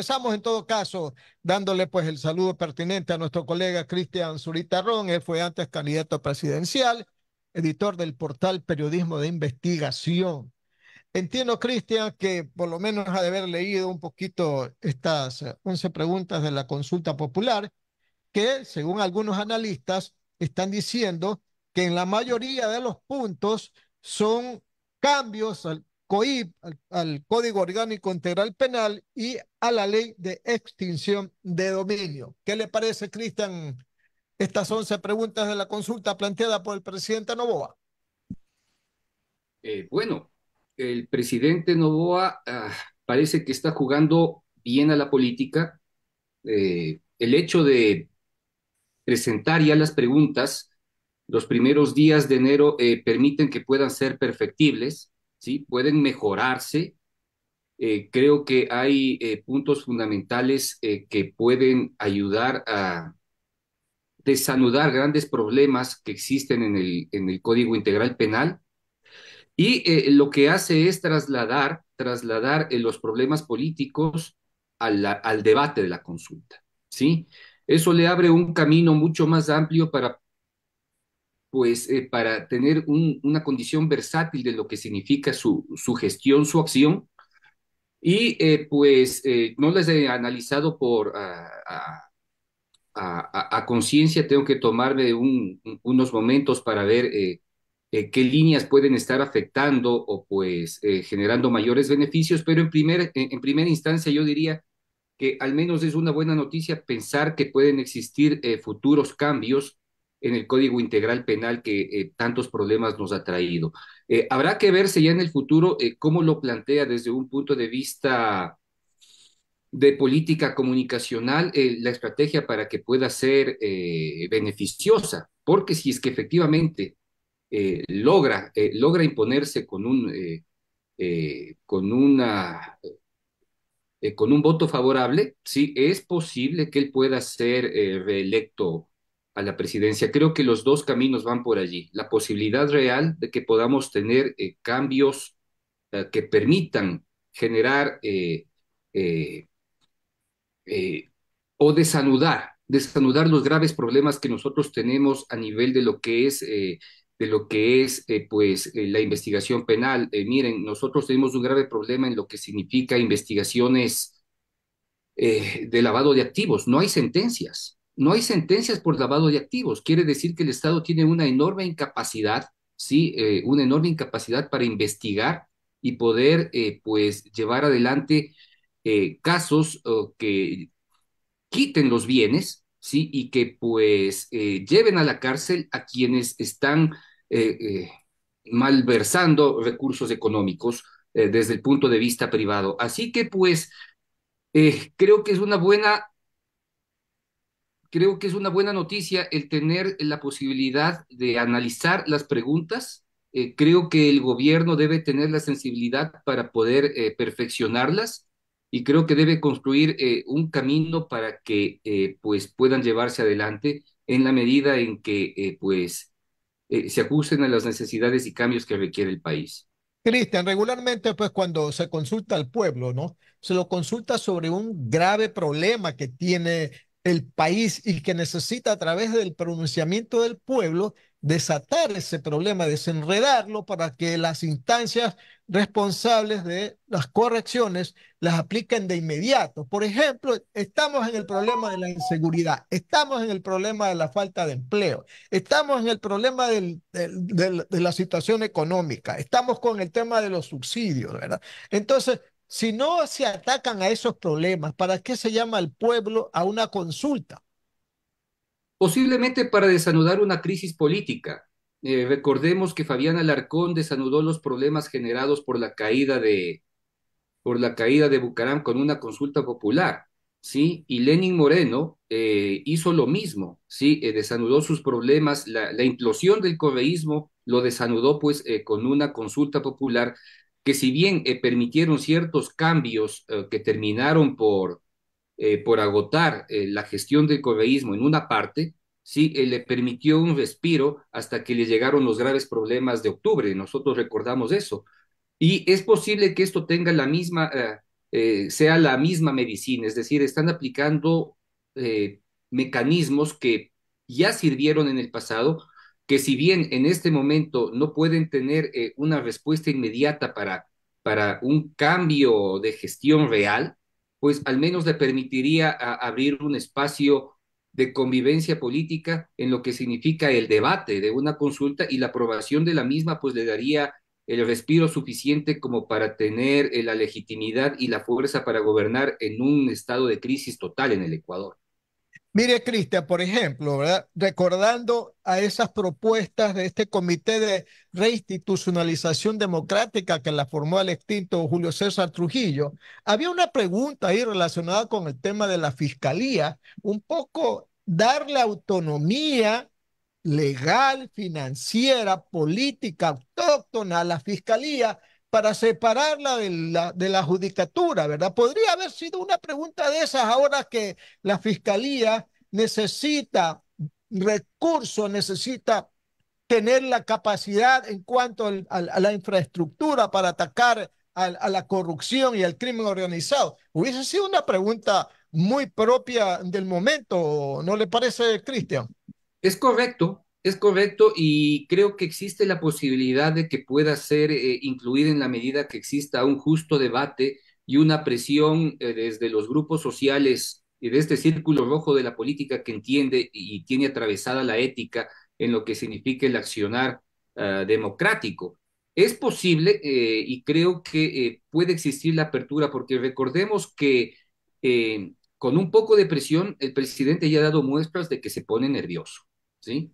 Empezamos en todo caso dándole pues el saludo pertinente a nuestro colega Cristian Zuritarrón. Ron. Él fue antes candidato presidencial, editor del portal Periodismo de Investigación. Entiendo, Cristian, que por lo menos ha de haber leído un poquito estas 11 eh, preguntas de la consulta popular, que según algunos analistas están diciendo que en la mayoría de los puntos son cambios COIP, al, Código Orgánico Integral Penal y a la Ley de Extinción de Dominio. ¿Qué le parece, Cristian, estas 11 preguntas de la consulta planteada por el presidente Novoa? Eh, bueno, el presidente Novoa ah, parece que está jugando bien a la política. Eh, el hecho de presentar ya las preguntas los primeros días de enero eh, permiten que puedan ser perfectibles ¿sí? pueden mejorarse. Eh, creo que hay eh, puntos fundamentales eh, que pueden ayudar a desanudar grandes problemas que existen en el, Código Integral Penal. Y lo que hace es trasladar, trasladar los problemas políticos al, al debate de la consulta. ¿sí? Eso le abre un camino mucho más amplio para pues eh, para tener una condición versátil de lo que significa su, gestión, su acción, y eh, pues eh, no las he analizado por ah, ah, a, conciencia, tengo que tomarme unos momentos para ver qué líneas pueden estar afectando o pues generando mayores beneficios, pero en, primer, en, primera instancia yo diría que al menos es una buena noticia pensar que pueden existir futuros cambios en el Código Integral Penal que eh, tantos problemas nos ha traído. Eh, habrá que verse ya en el futuro eh, cómo lo plantea desde un punto de vista de política comunicacional la estrategia para que pueda ser beneficiosa, porque si es que efectivamente logra, logra imponerse con un, con una con un voto favorable, sí, es posible que él pueda ser reelecto a la presidencia. Creo que los dos caminos van por allí. La posibilidad real de que podamos tener eh, cambios eh, que permitan generar eh, o desanudar, desanudar los graves problemas que nosotros tenemos a nivel de lo que es de lo que es pues la investigación penal. miren, nosotros tenemos un grave problema en lo que significa investigaciones de lavado de activos. No hay sentencias no hay sentencias por lavado de activos. Quiere decir que el Estado tiene una enorme incapacidad, ¿sí? Eh, una enorme incapacidad para investigar y poder, eh, pues, llevar adelante eh, casos que quiten los bienes, ¿sí? Y que, pues, lleven a la cárcel a quienes están malversando recursos económicos desde el punto de vista privado. Así que, pues, creo que es una buena creo que es una buena noticia el tener la posibilidad de analizar las preguntas. Eh, creo que el gobierno debe tener la sensibilidad para poder eh, perfeccionarlas y creo que debe construir eh, un camino para que pues puedan llevarse adelante en la medida en que pues se ajusten a las necesidades y cambios que requiere el país. Cristian, regularmente pues cuando se consulta al pueblo, ¿no? Se lo consulta sobre un grave problema que tiene el país y que necesita a través del pronunciamiento del pueblo desatar ese problema, desenredarlo para que las instancias responsables de las correcciones las apliquen de inmediato. Por ejemplo, estamos en el problema de la inseguridad, estamos en el problema de la falta de empleo, estamos en el problema de la situación económica, estamos con el tema de los subsidios, ¿verdad? Entonces, si no se atacan a esos problemas, ¿para qué se llama al pueblo a una consulta? Posiblemente para desanudar una crisis política. Eh, recordemos que Fabián Alarcón desanudó los problemas generados por la caída de, por la caída de Bucaram con una consulta popular, ¿sí? Y Lenin Moreno eh, hizo lo mismo, ¿sí? Eh, desanudó sus problemas, la, implosión del correísmo lo desanudó pues con una consulta popular que si bien eh, permitieron ciertos cambios eh, que terminaron por, eh, por agotar la gestión del correísmo en una parte, sí le permitió un respiro hasta que le llegaron los graves problemas de octubre. Nosotros recordamos eso. Y es posible que esto tenga la misma, sea la misma medicina, es decir, están aplicando mecanismos que ya sirvieron en el pasado, que si bien en este momento no pueden tener eh, una respuesta inmediata para, para un cambio de gestión real, pues al menos le permitiría abrir un espacio de convivencia política en lo que significa el debate de una consulta y la aprobación de la misma, pues le daría el respiro suficiente como para tener eh, la legitimidad y la fuerza para gobernar en un estado de crisis total en el Ecuador. Mire, Cristian, por ejemplo, recordando a esas propuestas de este comité de reinstitucionalización democrática que la formó el extinto Julio César Trujillo, había una pregunta ahí relacionada con el tema de la fiscalía, un poco darle autonomía legal, financiera, política, autóctona a la fiscalía para separarla de la, de la judicatura, ¿verdad? Podría haber sido una pregunta de esas ahora que la fiscalía necesita recursos, necesita tener la capacidad en cuanto a, la infraestructura para atacar a, a, la corrupción y al crimen organizado. Hubiese sido una pregunta muy propia del momento, ¿no le parece, Cristian? Es correcto, es correcto y creo que existe la posibilidad de que pueda ser eh, incluida en la medida que exista un justo debate y una presión eh, desde los grupos sociales y de este círculo rojo de la política que entiende y tiene atravesada la ética en lo que significa el accionar ah, democrático. Es posible eh, y creo que puede existir la apertura porque recordemos que con un poco de presión el presidente ya ha dado muestras de que se pone nervioso, ¿sí?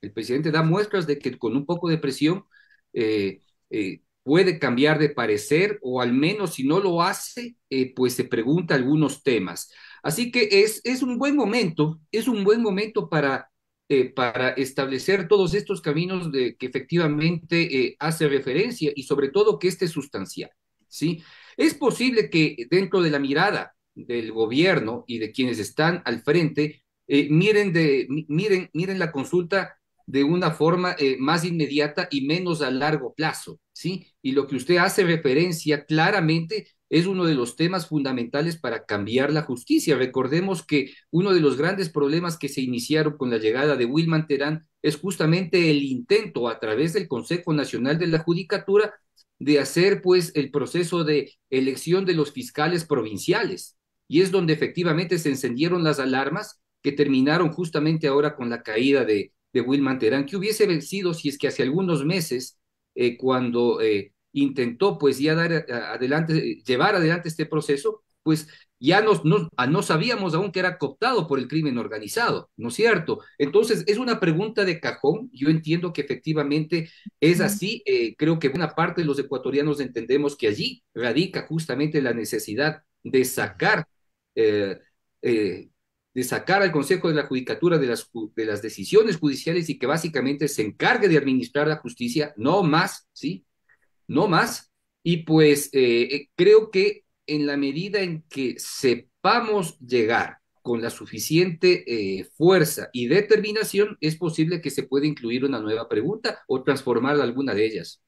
El presidente da muestras de que con un poco de presión eh, eh, puede cambiar de parecer o al menos si no lo hace, eh, pues se pregunta algunos temas. Así que es, es un buen momento, es un buen momento para, para establecer todos estos caminos de, que efectivamente hace referencia y sobre todo que este es sustancial. ¿sí? Es posible que dentro de la mirada del gobierno y de quienes están al frente, miren, de, miren, miren la consulta de una forma eh, más inmediata y menos a largo plazo, ¿sí? Y lo que usted hace referencia claramente es uno de los temas fundamentales para cambiar la justicia. Recordemos que uno de los grandes problemas que se iniciaron con la llegada de Wilman Terán es justamente el intento a través del Consejo Nacional de la Judicatura de hacer pues el proceso de elección de los fiscales provinciales. Y es donde efectivamente se encendieron las alarmas que terminaron justamente ahora con la caída de, de Wilman Terán, que hubiese vencido si es que hace algunos meses, eh, cuando eh, intentó pues ya dar eh, adelante, llevar adelante este proceso, pues ya nos, ah, no, sabíamos aún que era cooptado por el crimen organizado, ¿no es cierto? Entonces, es una pregunta de cajón, yo entiendo que efectivamente es así, creo que buena parte de los ecuatorianos entendemos que allí radica justamente la necesidad de sacar de sacar al Consejo de la Judicatura de las, decisiones judiciales y que básicamente se encargue de administrar la justicia, no más, ¿sí? No más. Y pues eh, eh, creo que en la medida en que sepamos llegar con la suficiente eh, fuerza y determinación, es posible que se pueda incluir una nueva pregunta o transformar alguna de ellas.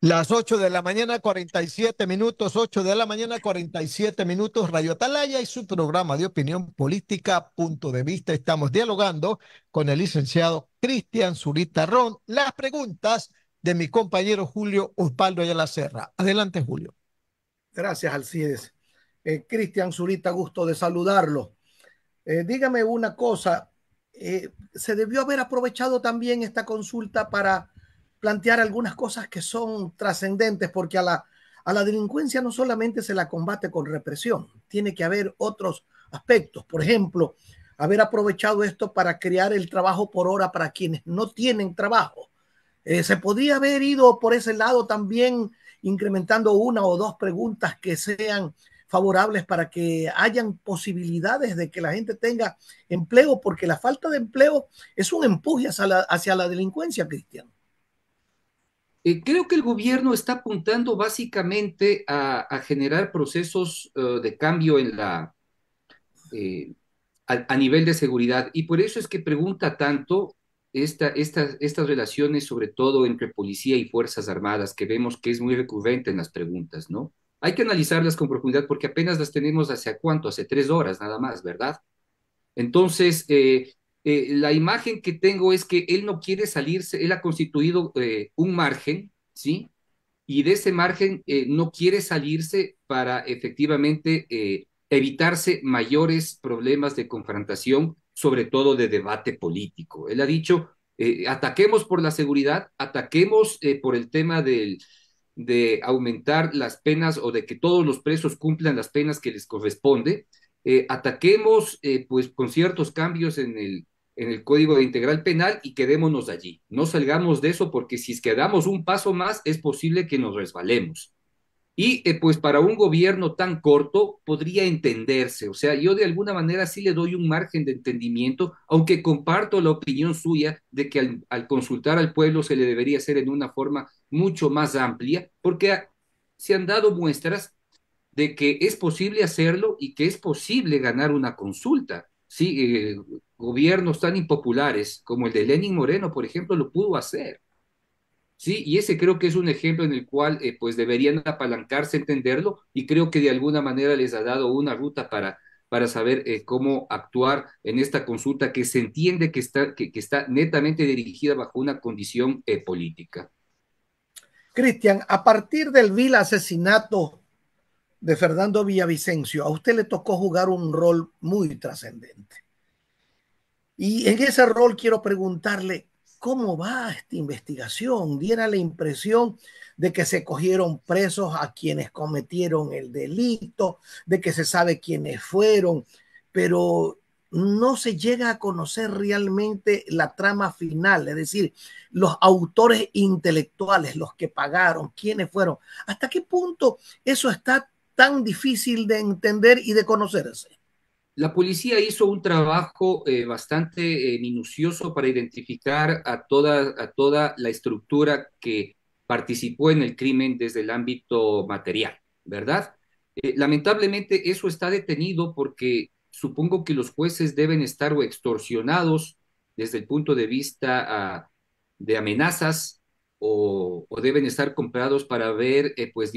Las 8 de la mañana, 47 minutos, 8 de la mañana, 47 minutos, Radio Atalaya y su programa de opinión política, punto de vista. Estamos dialogando con el licenciado Cristian Zurita Ron. Las preguntas de mi compañero Julio Uspaldo Ayala Serra. Adelante, Julio. Gracias, Alcides. Eh, Cristian Zurita, gusto de saludarlo. Eh, dígame una cosa, eh, ¿se debió haber aprovechado también esta consulta para plantear algunas cosas que son trascendentes, porque a la, a la delincuencia no solamente se la combate con represión, tiene que haber otros aspectos. Por ejemplo, haber aprovechado esto para crear el trabajo por hora para quienes no tienen trabajo. Eh, se podría haber ido por ese lado también incrementando una o dos preguntas que sean favorables para que hayan posibilidades de que la gente tenga empleo, porque la falta de empleo es un empuje hacia la, hacia la delincuencia, Cristian. Eh, creo que el gobierno está apuntando básicamente a, generar procesos eh, de cambio en la, eh, a, nivel de seguridad y por eso es que pregunta tanto estas relaciones, sobre todo entre policía y Fuerzas Armadas, que vemos que es muy recurrente en las preguntas, ¿no? Hay que analizarlas con profundidad porque apenas las tenemos hace cuánto, hace tres horas nada más, ¿verdad? Entonces, eh, la imagen que tengo es que él no quiere salirse, él ha constituido eh, un margen, ¿sí? Y de ese margen eh, no quiere salirse para efectivamente evitarse mayores problemas de confrontación, sobre todo de debate político. Él ha dicho, ataquemos por la seguridad, ataquemos por el tema de aumentar las penas o de que todos los presos cumplan las penas que les corresponde, eh, ataquemos eh, pues con ciertos cambios en el, en el Código de Integral Penal y quedémonos allí. No salgamos de eso porque si quedamos un paso más es posible que nos resbalemos. Y eh, pues para un gobierno tan corto podría entenderse, o sea, yo de alguna manera sí le doy un margen de entendimiento, aunque comparto la opinión suya de que al consultar al pueblo se le debería hacer en una forma mucho más amplia, porque se han dado muestras de que es posible hacerlo y que es posible ganar una consulta. Sí, eh, gobiernos tan impopulares como el de Lenin Moreno, por ejemplo, lo pudo hacer. Sí, y ese creo que es un ejemplo en el cual eh, pues deberían apalancarse, entenderlo, y creo que de alguna manera les ha dado una ruta para, para saber eh, cómo actuar en esta consulta que se entiende que está, que está netamente dirigida bajo una condición política. Cristian, a partir del vil asesinato de Fernando Villavicencio, a usted le tocó jugar un rol muy trascendente. Y en ese rol quiero preguntarle, ¿cómo va esta investigación? Diera la impresión de que se cogieron presos a quienes cometieron el delito, de que se sabe quiénes fueron, pero no se llega a conocer realmente la trama final, es decir, los autores intelectuales, los que pagaron, quiénes fueron, hasta qué punto eso está tan difícil de entender y de conocerse. La policía hizo un trabajo eh, bastante eh, minucioso para identificar a toda, a toda la estructura que participó en el crimen desde el ámbito material, ¿verdad? Eh, lamentablemente eso está detenido porque supongo que los jueces deben estar o extorsionados desde el punto de vista ah, de amenazas o, deben estar comprados para ver pues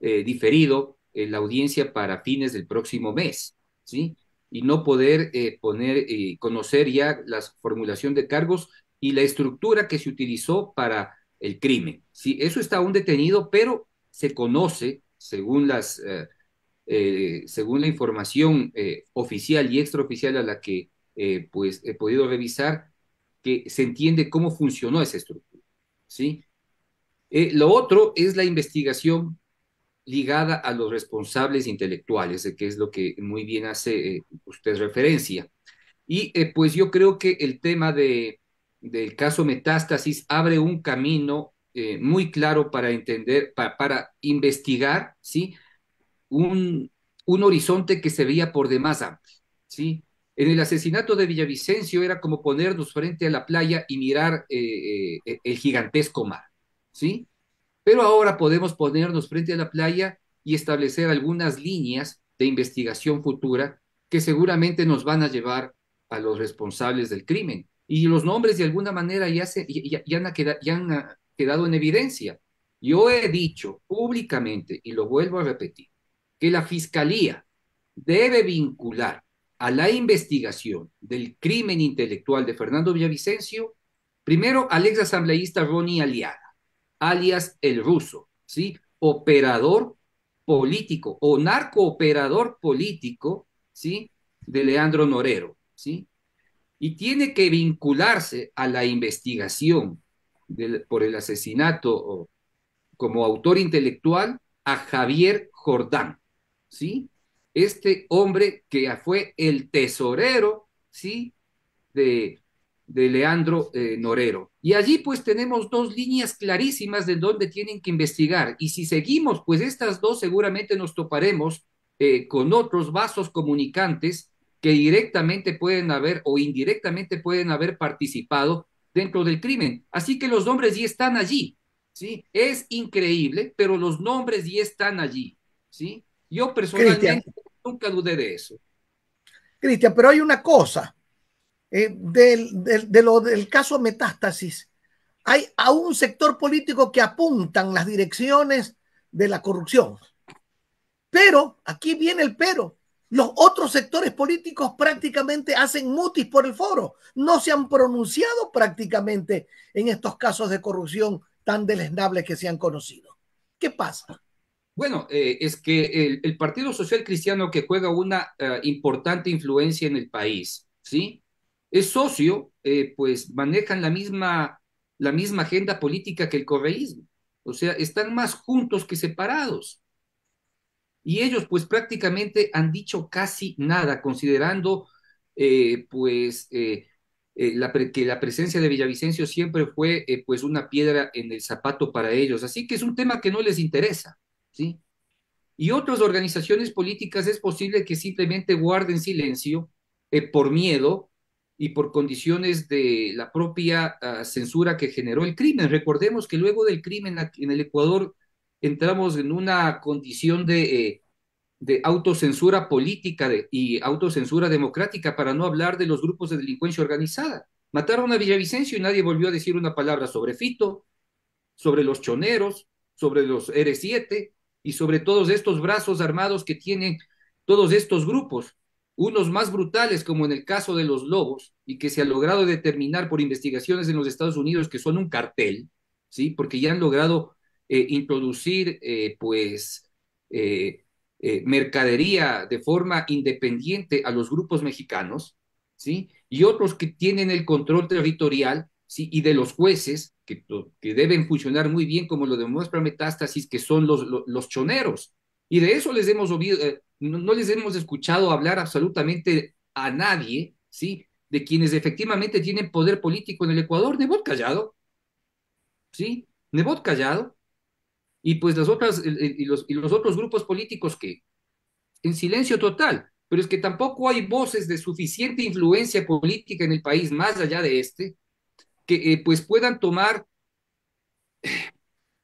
diferido eh, la audiencia para fines del próximo mes, ¿sí? Y no poder eh, poner poner, eh, conocer ya la formulación de cargos y la estructura que se utilizó para el crimen, ¿sí? Eso está aún detenido, pero se conoce, según las... según la información oficial y extraoficial a la que pues he podido revisar, que se entiende cómo funcionó esa estructura. ¿sí? lo otro es la investigación ligada a los responsables intelectuales, eh, que es lo que muy bien hace eh, usted referencia. Y eh, pues yo creo que el tema de, del caso Metástasis abre un camino muy claro para entender, para, para investigar, ¿sí? Un, un, horizonte que se veía por demás amplio, ¿sí? En el asesinato de Villavicencio era como ponernos frente a la playa y mirar el gigantesco mar, ¿sí? Pero ahora podemos ponernos frente a la playa y establecer algunas líneas de investigación futura que seguramente nos van a llevar a los responsables del crimen. Y los nombres de alguna manera ya, se, ya, han, quedado, en evidencia. Yo he dicho públicamente, y lo vuelvo a repetir, que la Fiscalía debe vincular a la investigación del crimen intelectual de Fernando Villavicencio, primero al ex asambleísta Ronnie Aliaga, alias el ruso, ¿sí? Operador político o narcooperador político, ¿sí? De Leandro Norero, ¿sí? Y tiene que vincularse a la investigación por el asesinato como autor intelectual a Javier Jordán, ¿sí? Este hombre que fue el tesorero, ¿sí? De de Leandro eh, Norero. Y allí pues tenemos dos líneas clarísimas de dónde tienen que investigar. Y si seguimos pues estas dos seguramente nos toparemos eh, con otros vasos comunicantes que directamente pueden haber o indirectamente pueden haber participado dentro del crimen. Así que los nombres ya están allí, ¿sí? Es increíble, pero los nombres ya están allí, ¿sí? Yo personalmente nunca dudé de eso. Cristian, pero hay una cosa. Eh, del, de lo, del caso Metástasis, hay a un sector político que apuntan las direcciones de la corrupción. Pero, aquí viene el pero, los otros sectores políticos prácticamente hacen mutis por el foro, no se han pronunciado prácticamente en estos casos de corrupción tan deleznables que se han conocido. ¿Qué pasa? Bueno, eh, es que el, Partido Social Cristiano que juega una eh, importante influencia en el país, ¿sí? es socio, eh, pues manejan la misma, la misma agenda política que el correísmo. O sea, están más juntos que separados. Y ellos pues prácticamente han dicho casi nada, considerando eh, pues eh, que la presencia de Villavicencio siempre fue pues una piedra en el zapato para ellos. Así que es un tema que no les interesa, ¿sí? Y otras organizaciones políticas es posible que simplemente guarden silencio por miedo y por condiciones de la propia ah, censura que generó el crimen. Recordemos que luego del crimen en el Ecuador entramos en una condición de, eh, de autocensura política y autocensura democrática, para no hablar de los grupos de delincuencia organizada. Mataron a Villavicencio y nadie volvió a decir una palabra sobre Fito, sobre los choneros, sobre los R7 y sobre todos estos brazos armados que tienen todos estos grupos unos más brutales, como en el caso de los lobos, y que se ha logrado determinar por investigaciones en los Estados Unidos que son un cartel, ¿sí? Porque ya han logrado eh, introducir, eh, pues, eh, mercadería de forma independiente a los grupos mexicanos, ¿sí? Y otros que tienen el control territorial, ¿sí? Y de los jueces, que, deben funcionar muy bien, como lo demuestra Metástasis, que son los, los choneros, y de eso les hemos oído, eh, no, les hemos escuchado hablar absolutamente a nadie, ¿sí? De quienes efectivamente tienen poder político en el Ecuador, Nebot callado, ¿sí? Nebot callado. Y pues las otras, y los, y los otros grupos políticos que, en silencio total, pero es que tampoco hay voces de suficiente influencia política en el país, más allá de este, que eh, pues puedan tomar eh,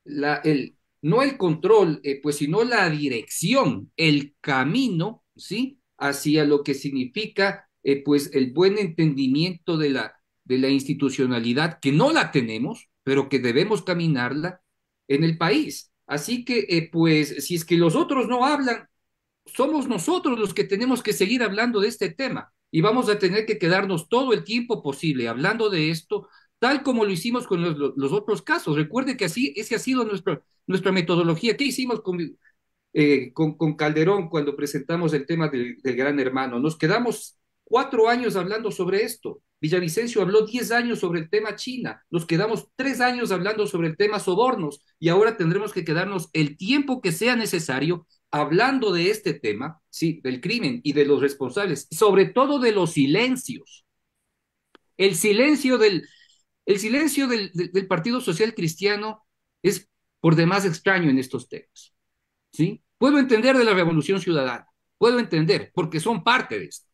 la, el, no el control, eh, pues sino la dirección, el camino, ¿sí? Hacia lo que significa, eh, pues, el buen entendimiento de la, de la institucionalidad, que no la tenemos, pero que debemos caminarla en el país. Así que, eh, pues, si es que los otros no hablan, somos nosotros los que tenemos que seguir hablando de este tema y vamos a tener que quedarnos todo el tiempo posible hablando de esto, tal como lo hicimos con los, otros casos. Recuerde que así, esa ha sido nuestra, metodología. ¿Qué hicimos eh, con, Calderón cuando presentamos el tema del, del gran hermano? Nos quedamos cuatro años hablando sobre esto. Villavicencio habló diez años sobre el tema China. Nos quedamos tres años hablando sobre el tema sobornos y ahora tendremos que quedarnos el tiempo que sea necesario hablando de este tema, sí, del crimen y de los responsables, sobre todo de los silencios. El silencio del, el silencio del, Partido Social Cristiano es por demás extraño en estos temas. ¿sí? Puedo entender de la Revolución Ciudadana, puedo entender, porque son parte de esto.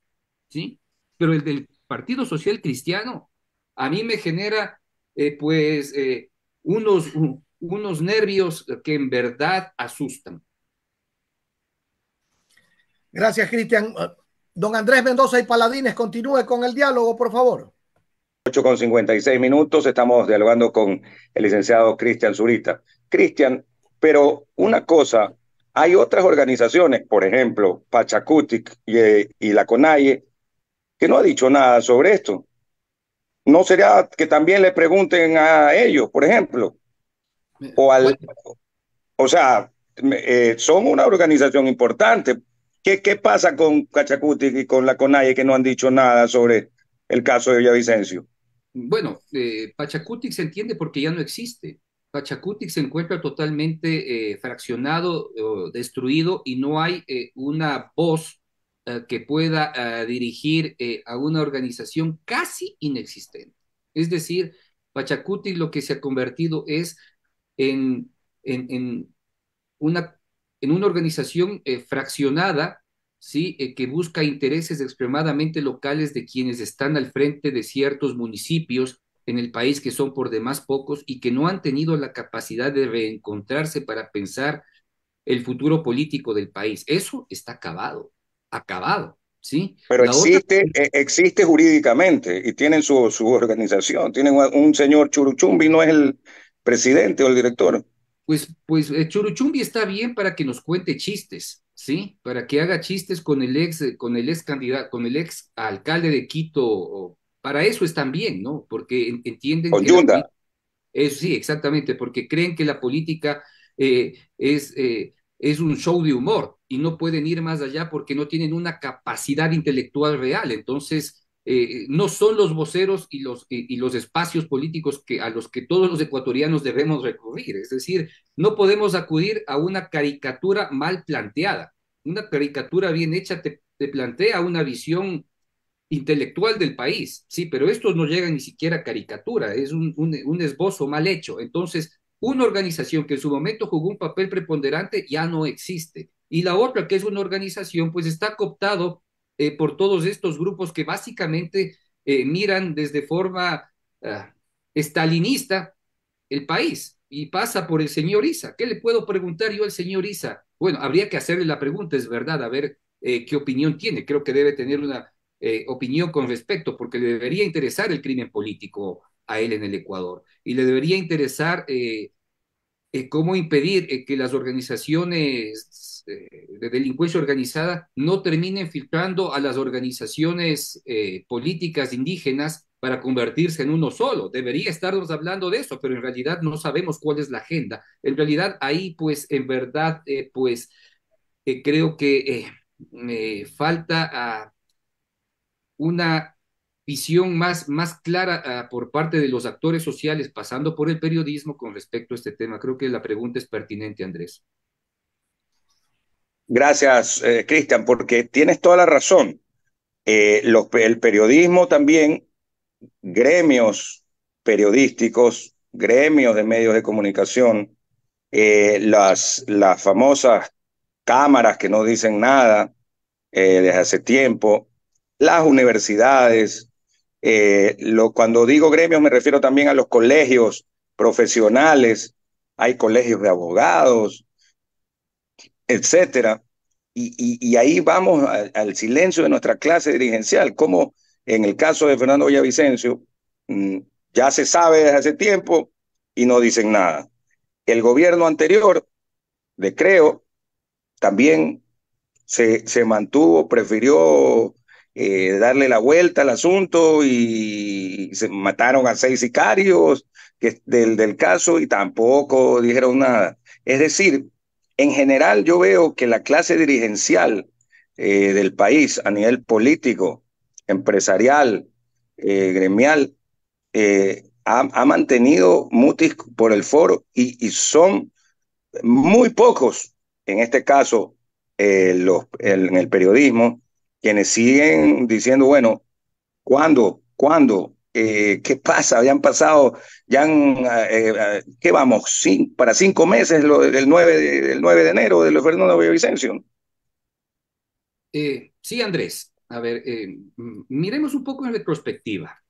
¿sí? Pero el del Partido Social Cristiano a mí me genera eh, pues eh, unos, unos nervios que en verdad asustan. Gracias, Cristian. Don Andrés Mendoza y Paladines, continúe con el diálogo, por favor con 56 minutos. Estamos dialogando con el licenciado Cristian Zurita. Cristian, pero una cosa, hay otras organizaciones, por ejemplo, Pachacutic y, eh, la CONAIE, que no ha dicho nada sobre esto. ¿No sería que también le pregunten a ellos, por ejemplo? O, al, o sea, eh, son una organización importante. ¿Qué, qué pasa con Pachacutic y con la CONAIE que no han dicho nada sobre el caso de Villavicencio? bueno, eh, se entiende porque ya no existe. Pachacutic se encuentra totalmente eh, fraccionado, destruido y no hay eh, una voz eh, que pueda dirigir a una organización casi inexistente. Es decir, Pachacuti lo que se ha convertido es en, una, en una organización fraccionada ¿sí? Eh, que busca intereses extremadamente locales de quienes están al frente de ciertos municipios en el país que son por demás pocos y que no han tenido la capacidad de reencontrarse para pensar el futuro político del país. Eso está acabado, acabado. ¿sí? Pero existe, eh, existe jurídicamente y tienen su, organización. Tienen un, señor Churuchumbi, no es el presidente o el director. Pues, pues eh, Churuchumbi está bien para que nos cuente chistes, ¿sí? Para que haga chistes con el ex, eh, con el ex candidato, con el ex alcalde de Quito. Para eso están bien, ¿no? Porque entienden con que... Es, eh, sí, exactamente, porque creen que la política eh, es, es un show de humor y no pueden ir más allá porque no tienen una capacidad intelectual real. Entonces, eh, no son los voceros y los, y, los espacios políticos que, a los que todos los ecuatorianos debemos recurrir. Es decir, no podemos acudir a una caricatura mal planteada. Una caricatura bien hecha te, plantea una visión intelectual del país, sí, pero esto no llega ni siquiera a caricatura, es un, un, un esbozo mal hecho. Entonces, una organización que en su momento jugó un papel preponderante ya no existe. Y la otra, que es una organización, pues está cooptado eh, por todos estos grupos que básicamente eh, miran desde forma ah, estalinista el país y pasa por el señor Isa. ¿Qué le puedo preguntar yo al señor Isa? Bueno, habría que hacerle la pregunta, es verdad, a ver eh, qué opinión tiene. Creo que debe tener una opinión con respecto, porque le debería interesar el crimen político a él en el Ecuador y le debería interesar cómo impedir que las organizaciones eh, de delincuencia organizada no terminen filtrando a las organizaciones eh, políticas indígenas para convertirse en uno solo. Debería estarnos hablando de eso, pero en realidad no sabemos cuál es la agenda. En realidad ahí pues en verdad eh, pues creo que falta ah, una visión más, más clara ah, por parte de los actores sociales pasando por el periodismo con respecto a este tema. Creo que la pregunta es pertinente, Andrés. Gracias, eh, Cristian, porque tienes toda la razón. Eh, el periodismo también, gremios periodísticos, gremios de medios de comunicación, eh, las, las famosas cámaras que no dicen nada desde hace tiempo, las universidades, cuando digo gremios me refiero también a los colegios profesionales, hay colegios de abogados, etcétera. Y, ahí vamos al silencio de nuestra clase dirigencial, como en el caso de Fernando Villavicencio, mm, ya se sabe desde hace tiempo y no dicen nada. El gobierno anterior, de Creo, también se, se mantuvo, prefirió eh, darle la vuelta al asunto y se mataron a seis sicarios del, del caso y tampoco dijeron nada. Es decir, en general, yo veo que la clase dirigencial eh, del país a nivel político, empresarial, eh, gremial, eh, ha, mantenido mutis por el foro y, son muy pocos, en este caso, los, en el periodismo, quienes siguen diciendo, bueno, ¿cuándo? ¿Cuándo? Eh, ¿qué pasa? habían han pasado, ya han, eh, eh, ¿qué vamos? para cinco meses, lo, el, 9 de, 9 de enero de los Fernando Villavicencio. sí, Andrés. A ver, miremos un poco en retrospectiva.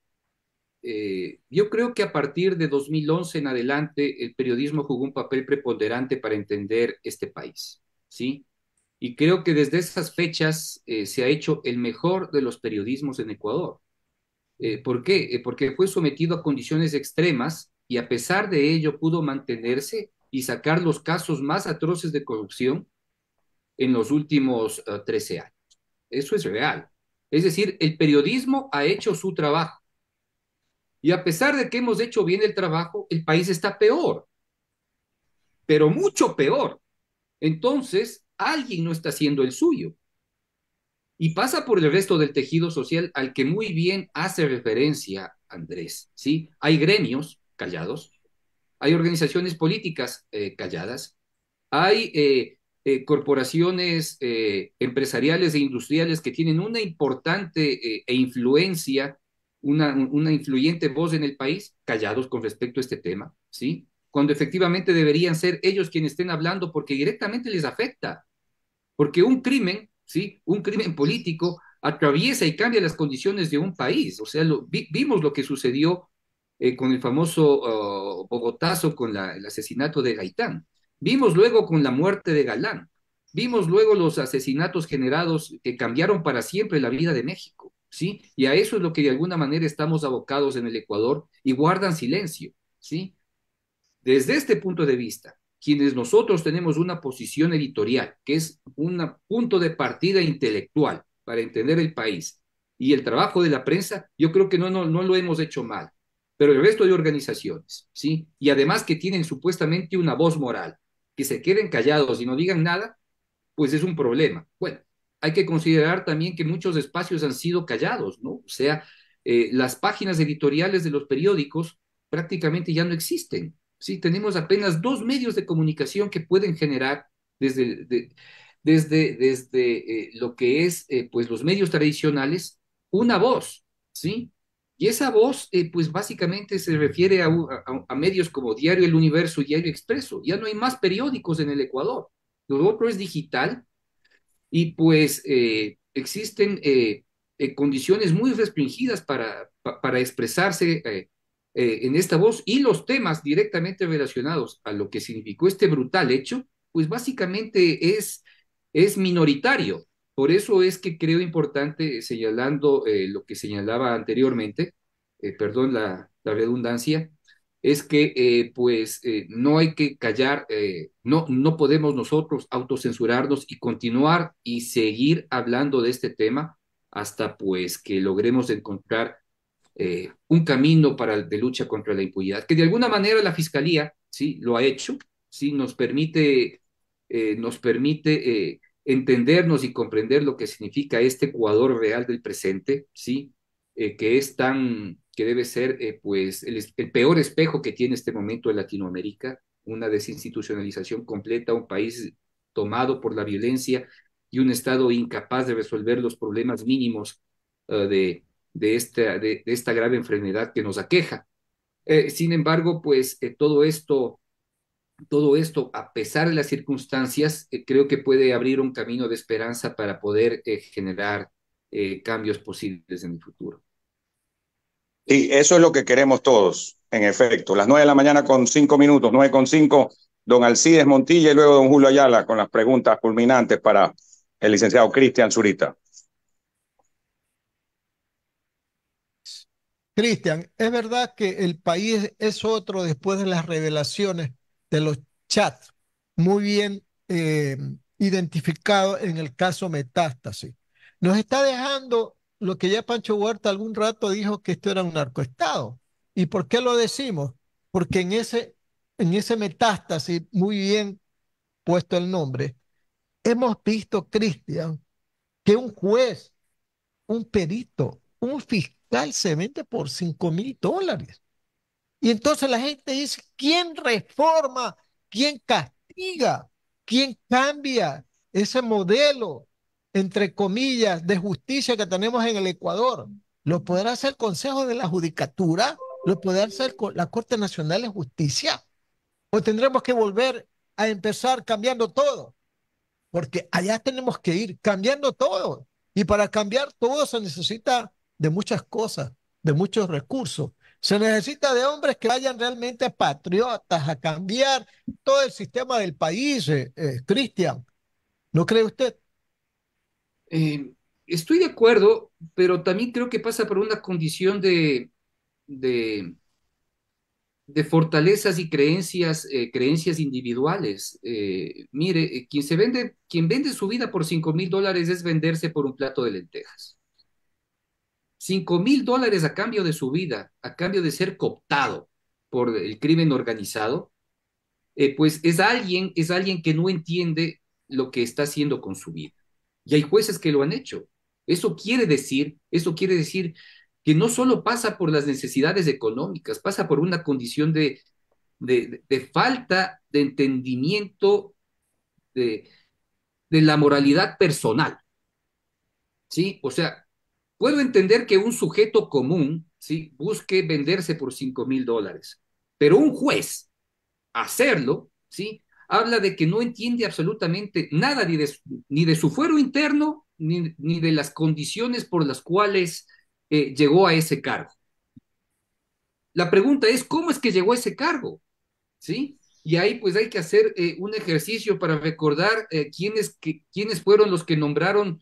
yo creo que a partir de 2011 en adelante el periodismo jugó un papel preponderante para entender este país, ¿sí? Y creo que desde esas fechas se ha hecho el mejor de los periodismos en Ecuador eh, ¿Por qué? Eh, porque fue sometido a condiciones extremas y a pesar de ello pudo mantenerse y sacar los casos más atroces de corrupción en los últimos 13 eh, años. Eso es real. Es decir, el periodismo ha hecho su trabajo. Y a pesar de que hemos hecho bien el trabajo, el país está peor, pero mucho peor. Entonces, alguien no está haciendo el suyo y pasa por el resto del tejido social al que muy bien hace referencia Andrés. ¿sí? Hay gremios callados, hay organizaciones políticas eh, calladas, hay eh, eh, corporaciones empresariales e industriales que tienen una importante e influencia, una, influyente voz en el país, callados con respecto a este tema, ¿sí? cuando efectivamente deberían ser ellos quienes estén hablando porque directamente les afecta. Porque un crimen ¿sí? Un crimen político atraviesa y cambia las condiciones de un país. O sea, lo, vimos lo que sucedió eh, con el famoso oh, Bogotazo, con el asesinato de Gaitán. Vimos luego con la muerte de Galán. Vimos luego los asesinatos generados que cambiaron para siempre la vida de México, ¿sí? Y a eso es lo que de alguna manera estamos abocados en el Ecuador y guardan silencio, ¿sí? Desde este punto de vista, quienes nosotros tenemos una posición editorial, que es un punto de partida intelectual para entender el país y el trabajo de la prensa, yo creo que no, no, lo hemos hecho mal, pero el resto de organizaciones, ¿sí? Y además que tienen supuestamente una voz moral, que se queden callados y no digan nada, pues es un problema. Bueno, hay que considerar también que muchos espacios han sido callados, ¿no? O sea, eh, las páginas editoriales de los periódicos prácticamente ya no existen. Sí, tenemos apenas dos medios de comunicación que pueden generar desde, desde, desde eh, lo que es eh, pues los medios tradicionales una voz, ¿sí? Y esa voz, eh, pues básicamente se refiere a, medios como Diario El Universo y Diario Expreso. Ya no hay más periódicos en el Ecuador. Lo otro es digital y pues existen condiciones muy restringidas para, para expresarse eh, en esta voz y los temas directamente relacionados a lo que significó este brutal hecho, pues básicamente es, es minoritario. Por eso es que creo importante, eh, señalando eh, lo que señalaba anteriormente, perdón la, la, redundancia, es que pues no hay que callar, no, no podemos nosotros autocensurarnos y continuar y seguir hablando de este tema hasta pues que logremos encontrar eh, un camino para, de lucha contra la impunidad, que de alguna manera la Fiscalía ¿sí? lo ha hecho, ¿sí? nos permite, eh, nos permite eh, entendernos y comprender lo que significa este Ecuador real del presente, ¿sí? que es tan, que debe ser pues el, peor espejo que tiene este momento en Latinoamérica, una desinstitucionalización completa, un país tomado por la violencia y un Estado incapaz de resolver los problemas mínimos de, de esta, de, esta grave enfermedad que nos aqueja. Eh, sin embargo, pues eh, todo esto, todo esto, a pesar de las circunstancias, eh, creo que puede abrir un camino de esperanza para poder generar cambios posibles en el futuro. Y eso es lo que queremos todos, en efecto. Las nueve de la mañana con cinco minutos, nueve con cinco, don Alcides Montilla y luego don Julio Ayala con las preguntas culminantes para el licenciado Cristian Zurita. Cristian, es verdad que el país es otro después de las revelaciones de los chats, muy bien identificados em, identificado en el caso Metástasis. Nos está dejando lo que ya Pancho Huerta algún rato dijo que esto era un narcoestado. ¿Y por qué lo decimos? Porque en ese, en ese metástasis, muy bien puesto el nombre, hemos visto, Cristian, que un juez, un perito, un fiscal, se vende por 5 mil dólares. Y entonces la gente dice, ¿quién reforma? ¿Quién castiga? ¿Quién cambia ese modelo, entre comillas, de justicia que tenemos en el Ecuador? ¿Lo podrá hacer el Consejo de la Judicatura? ¿Lo podrá hacer la Corte Nacional de Justicia? ¿O tendremos que volver a empezar cambiando todo? Porque allá tenemos que ir cambiando todo. Y para cambiar todo se necesita de muchas cosas, de muchos recursos. Se necesita de hombres que vayan realmente patriotas a cambiar todo el sistema del país, eh, eh, Cristian. ¿No cree usted? Em, estoy de acuerdo, pero también creo que pasa por una condición de, de, fortalezas y creencias, eh, creencias individuales. mire, quien se vende, quien vende su vida por cinco mil dólares es venderse por un plato de lentejas. 5 mil dólares a cambio de su vida, a cambio de ser cooptado por el crimen organizado, eh, pues es alguien, es alguien que no entiende lo que está haciendo con su vida. Y hay jueces que lo han hecho. Eso quiere decir, eso quiere decir que no solo pasa por las necesidades económicas, pasa por una condición de, de, de falta de entendimiento de, de la moralidad personal. ¿Sí? O sea, Puedo entender que un sujeto común ¿sí? busque venderse por cinco mil dólares, pero un juez hacerlo, ¿sí? habla de que no entiende absolutamente nada ni de, su, fuero interno ni, de las condiciones por las cuales eh, llegó a ese cargo. La pregunta es, ¿cómo es que llegó a ese cargo? ¿Sí? Y ahí pues hay que hacer eh, un ejercicio para recordar eh, quiénes, que, fueron los que nombraron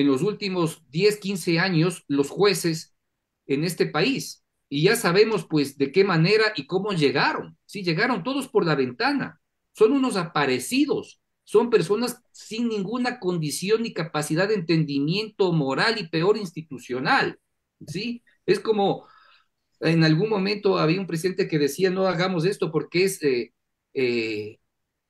en los últimos 10, 15 años los jueces en este país. Y ya sabemos pues de qué manera y cómo llegaron. Sí, llegaron todos por la ventana. Son unos aparecidos. Son personas sin ninguna condición ni capacidad de entendimiento moral y peor institucional. Sí, es como en algún momento había un presidente que decía no hagamos esto porque es eh, eh,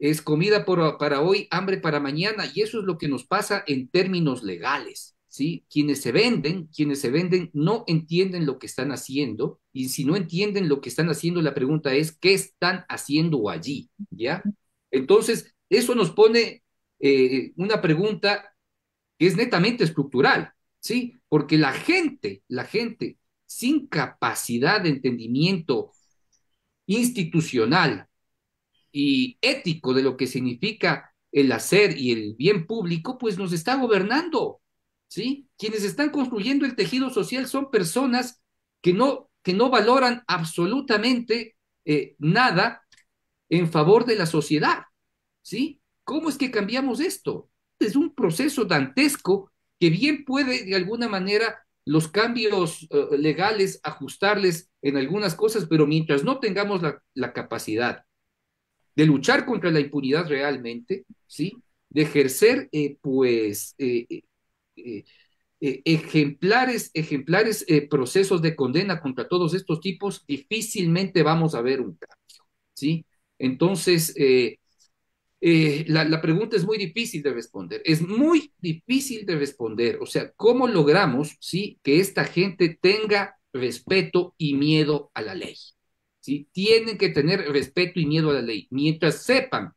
es comida para hoy, hambre para mañana, y eso es lo que nos pasa en términos legales. ¿Sí? Quienes se venden, quienes se venden no entienden lo que están haciendo y si no entienden lo que están haciendo, la pregunta es, ¿qué están haciendo allí? ¿Ya? Entonces, eso nos pone eh, una pregunta que es netamente estructural, ¿sí? Porque la gente, la gente sin capacidad de entendimiento institucional y ético de lo que significa el hacer y el bien público, pues nos está gobernando, ¿sí? Quienes están construyendo el tejido social son personas que no, que no valoran absolutamente eh, nada en favor de la sociedad, ¿sí? ¿Cómo es que cambiamos esto? Es un proceso dantesco que bien puede de alguna manera los cambios eh, legales ajustarles en algunas cosas, pero mientras no tengamos la, la capacidad de luchar contra la impunidad realmente, ¿sí? de ejercer eh, pues eh, eh, ejemplares, ejemplares procesos de condena contra todos estos tipos, difícilmente vamos a ver un cambio. ¿sí? Entonces, la, la pregunta es muy difícil de responder, es muy difícil de responder, o sea, ¿cómo logramos ¿sí? que esta gente tenga respeto y miedo a la ley? Tienen que tener respeto y miedo a la ley, mientras sepan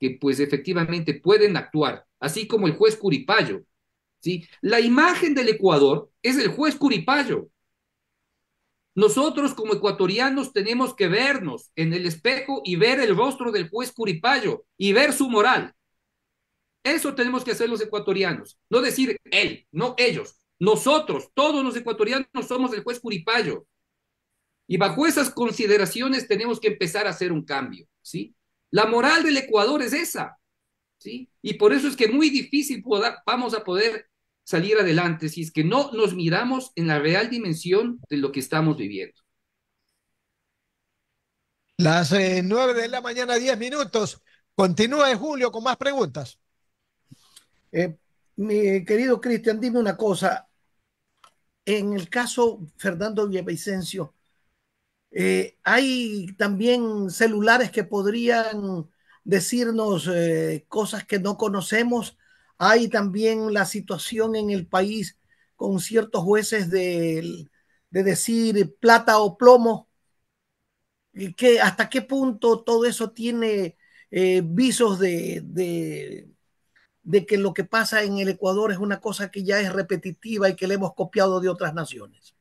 que pues efectivamente pueden actuar, así como el juez Curipayo, ¿sí? La imagen del Ecuador es el juez Curipayo. Nosotros como ecuatorianos tenemos que vernos en el espejo y ver el rostro del juez Curipayo y ver su moral. Eso tenemos que hacer los ecuatorianos, no decir él, no ellos. Nosotros, todos los ecuatorianos, somos el juez Curipayo. Y bajo esas consideraciones tenemos que empezar a hacer un cambio, ¿sí? La moral del Ecuador es esa, ¿sí? Y por eso es que muy difícil vamos a poder salir adelante si es que no nos miramos en la real dimensión de lo que estamos viviendo. Las eh, nueve de la mañana, diez minutos. Continúa en eh, Julio con más preguntas. Eh, mi querido Cristian, dime una cosa. En el caso Fernando Villavicencio, eh, hay también celulares que podrían decirnos eh, cosas que no conocemos. Hay también la situación en el país con ciertos jueces de, decir plata o plomo. ¿Y que, ¿Hasta qué punto todo eso tiene eh, visos de, de que lo que pasa en el Ecuador es una cosa que ya es repetitiva y que le hemos copiado de otras naciones?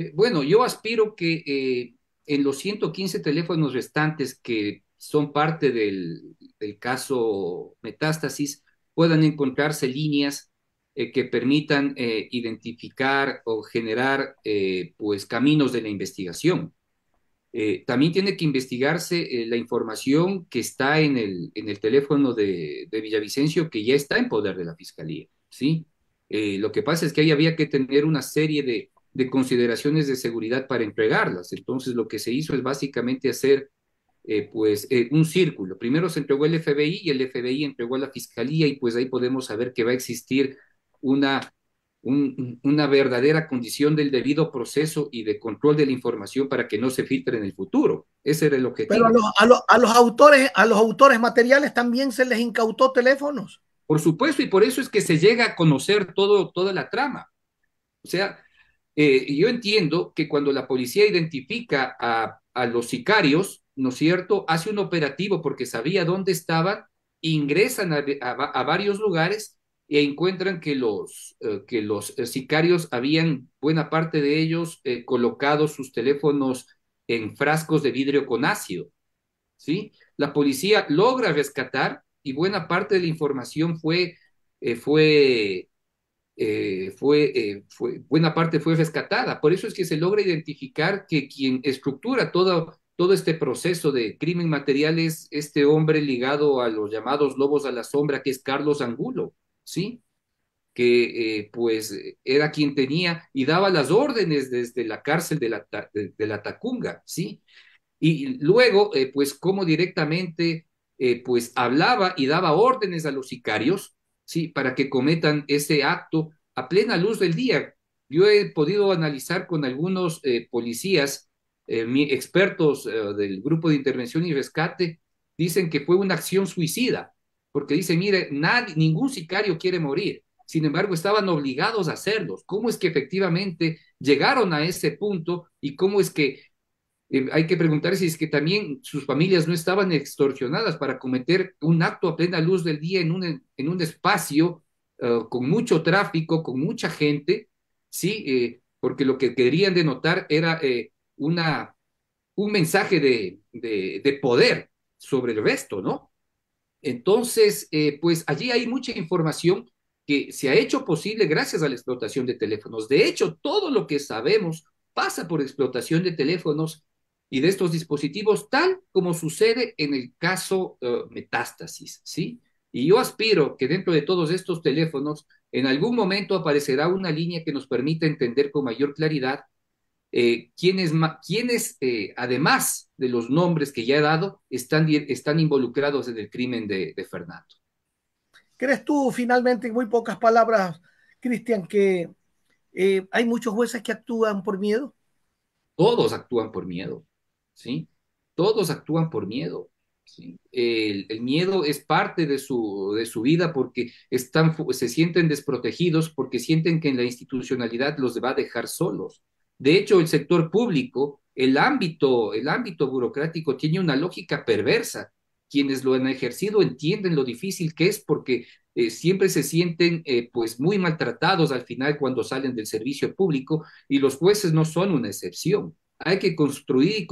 Eh, bueno, yo aspiro que eh, en los 115 teléfonos restantes que son parte del, caso metástasis puedan encontrarse líneas eh, que permitan identificar o generar pues caminos de la investigación. también tiene que investigarse la información que está en el, teléfono de, Villavicencio, que ya está en poder de la Fiscalía, ¿sí? lo que pasa es que ahí había que tener una serie de, de consideraciones de seguridad para entregarlas. Entonces, lo que se hizo es básicamente hacer eh, pues, eh, un círculo. Primero se entregó el FBI y el FBI entregó a la Fiscalía y pues ahí podemos saber que va a existir una, una verdadera condición del debido proceso y de control de la información para que no se filtre en el futuro. Ese era el objetivo. Pero a los, autores, a los autores materiales también se les incautó teléfonos. Por supuesto, y por eso es que se llega a conocer todo, toda la trama. O sea, eh, yo entiendo que cuando la policía identifica a, los sicarios, ¿no es cierto?, hace un operativo porque sabía dónde estaban, ingresan a, varios lugares e encuentran que los, eh, que los eh, sicarios habían, buena parte de ellos, colocado sus teléfonos en frascos de vidrio con ácido. ¿sí? La policía logra rescatar y buena parte de la información fue, fue eh, fue, eh, fue, buena parte fue rescatada. Por eso es que se logra identificar que quien estructura todo, todo este proceso de crimen material es este hombre ligado a los llamados lobos a la sombra, que es Carlos Angulo, ¿sí? que eh, pues era quien tenía y daba las órdenes desde la cárcel de la, la Tacunga, ¿sí? Y luego, pues como directamente, pues hablaba y daba órdenes a los sicarios, ¿sí? para que cometan ese acto a plena luz del día. Yo he podido analizar con algunos eh, policías, eh, expertos eh, del grupo de intervención y rescate, dicen que fue una acción suicida, porque dicen, mire, nadie, ningún sicario quiere morir. Sin embargo, estaban obligados a hacerlo. ¿Cómo es que efectivamente llegaron a ese punto y cómo es que eh, hay que preguntar si es que también sus familias no estaban extorsionadas para cometer un acto a plena luz del día en un, espacio eh, con mucho tráfico, con mucha gente, ¿sí? Eh, porque lo que querían denotar era una, un mensaje de, de, poder sobre el resto, ¿no? Entonces, pues allí hay mucha información que se ha hecho posible gracias a la explotación de teléfonos. De hecho, todo lo que sabemos pasa por explotación de teléfonos y de estos dispositivos, tal como sucede en el caso eh, metástasis, ¿sí? Y yo aspiro que dentro de todos estos teléfonos, en algún momento aparecerá una línea que nos permita entender con mayor claridad eh, quiénes eh, además de los nombres que ya he dado, están, están involucrados en el crimen de, Fernando. ¿Crees tú, finalmente, en muy pocas palabras, Cristian, que hay muchos jueces que actúan por miedo? Todos actúan por miedo. ¿sí? Todos actúan por miedo. El, miedo es parte de su, de su vida porque están, se sienten desprotegidos, porque sienten que en la institucionalidad los va a dejar solos. De hecho, el sector público, el ámbito, el ámbito burocrático tiene una lógica perversa. Quienes lo han ejercido entienden lo difícil que es porque eh, siempre se sienten eh, pues muy maltratados al final cuando salen del servicio público y los jueces no son una excepción hay que construir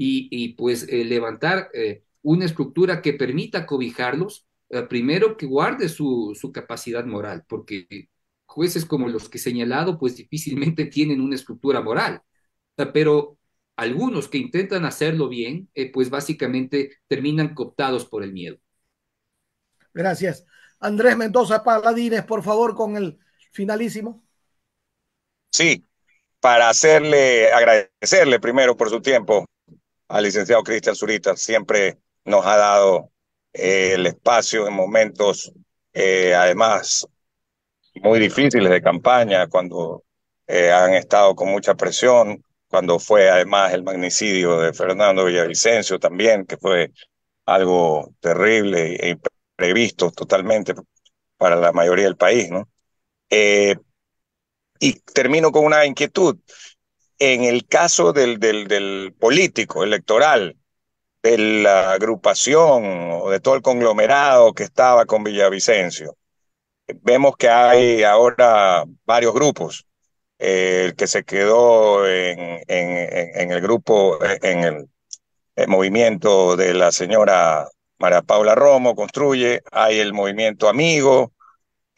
y, pues eh, levantar eh, una estructura que permita cobijarlos, eh, primero que guarde su, su, capacidad moral, porque jueces como los que he señalado, pues difícilmente tienen una estructura moral, pero algunos que intentan hacerlo bien, pues básicamente terminan cooptados por el miedo. Gracias. Andrés Mendoza Paladines, por favor, con el finalísimo. Sí, para hacerle, agradecerle primero por su tiempo al licenciado Cristian Zurita. Siempre nos ha dado eh, el espacio en momentos, eh, además, muy difíciles de campaña, cuando eh, han estado con mucha presión, cuando fue además el magnicidio de Fernando Villavicencio también, que fue algo terrible e imprevisto totalmente para la mayoría del país, ¿no? Y termino con una inquietud. En el caso del, del, político, electoral, de la agrupación o de todo el conglomerado que estaba con Villavicencio, vemos que hay ahora varios grupos. el que se quedó en, en, el grupo, en el, movimiento de la señora María Paula Romo, construye, hay el movimiento Amigo,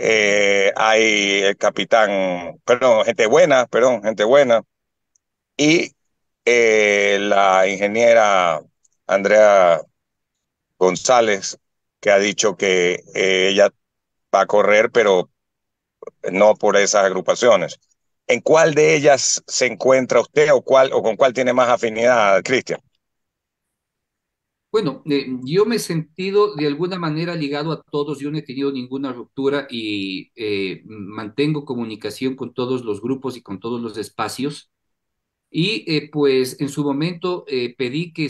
eh, hay el eh, capitán, perdón, gente buena, perdón, gente buena, y eh, la ingeniera Andrea González, que ha dicho que ella va a correr, pero no por esas agrupaciones. ¿En cuál de ellas se encuentra usted o, cuál, o con cuál tiene más afinidad, Cristian? Bueno, eh, yo me he sentido de alguna manera ligado a todos, yo no he tenido ninguna ruptura y eh, mantengo comunicación con todos los grupos y con todos los espacios. Y eh, pues en su momento pedí que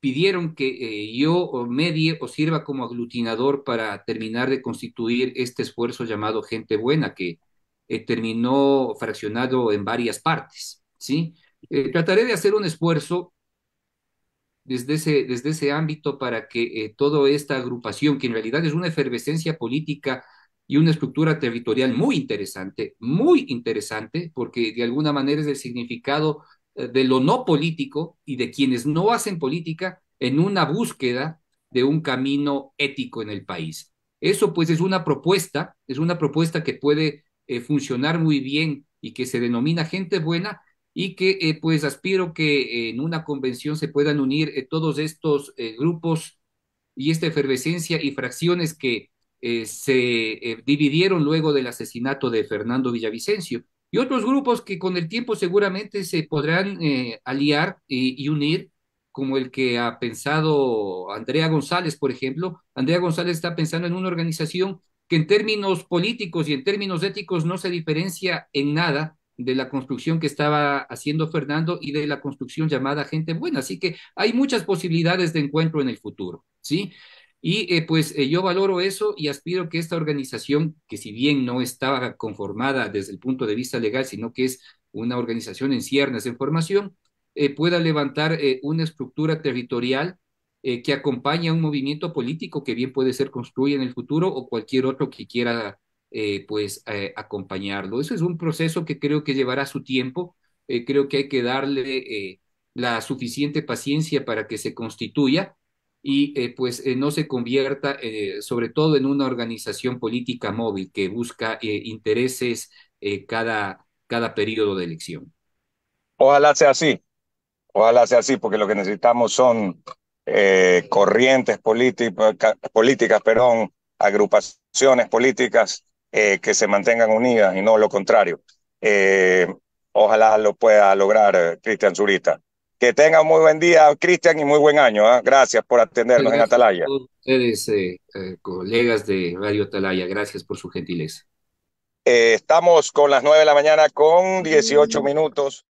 pidieron que yo medie o sirva como aglutinador para terminar de constituir este esfuerzo llamado Gente Buena, que terminó fraccionado en varias partes, ¿sí? trataré de hacer un esfuerzo desde ese, desde ese ámbito para que eh, toda esta agrupación, que en realidad es una efervescencia política y una estructura territorial muy interesante, muy interesante, porque de alguna manera es el significado eh, de lo no político y de quienes no hacen política en una búsqueda de un camino ético en el país. Eso pues es una propuesta, es una propuesta que puede eh, funcionar muy bien y que se denomina gente buena, y que eh, pues aspiro que en una convención se puedan unir eh, todos estos eh, grupos y esta efervescencia y fracciones que se dividieron luego del asesinato de Fernando Villavicencio y otros grupos que con el tiempo seguramente se podrán aliar y unir como el que ha pensado Andrea González, por ejemplo. Andrea González está pensando en una organización que en términos políticos y en términos éticos no se diferencia en nada de la construcción que estaba haciendo Fernando y de la construcción llamada Gente Buena. Así que hay muchas posibilidades de encuentro en el futuro, ¿sí? Y eh, pues eh, yo valoro eso y aspiro que esta organización, que si bien no estaba conformada desde el punto de vista legal, sino que es una organización en ciernes, en formación, eh, pueda levantar una estructura territorial que acompañe a un movimiento político que bien puede ser construido en el futuro o cualquier otro que quiera eh, pues eh, acompañarlo. Eso es un proceso que creo que llevará su tiempo, eh, creo que hay que darle la suficiente paciencia para que se constituya y pues no se convierta sobre todo en una organización política móvil que busca intereses cada, cada periodo de elección. Ojalá sea así, ojalá sea así, porque lo que necesitamos son corrientes políticas, políticas, perdón, agrupaciones políticas eh, que se mantengan unidas y no lo contrario. Eh, ojalá lo pueda lograr eh, Cristian Zurita. Que tenga un muy buen día, Cristian, y muy buen año. ¿ah? Gracias por atendernos en Atalaya. A ustedes, colegas de Radio Atalaya, gracias por su gentileza. estamos con las nueve de la mañana con dieciocho minutos.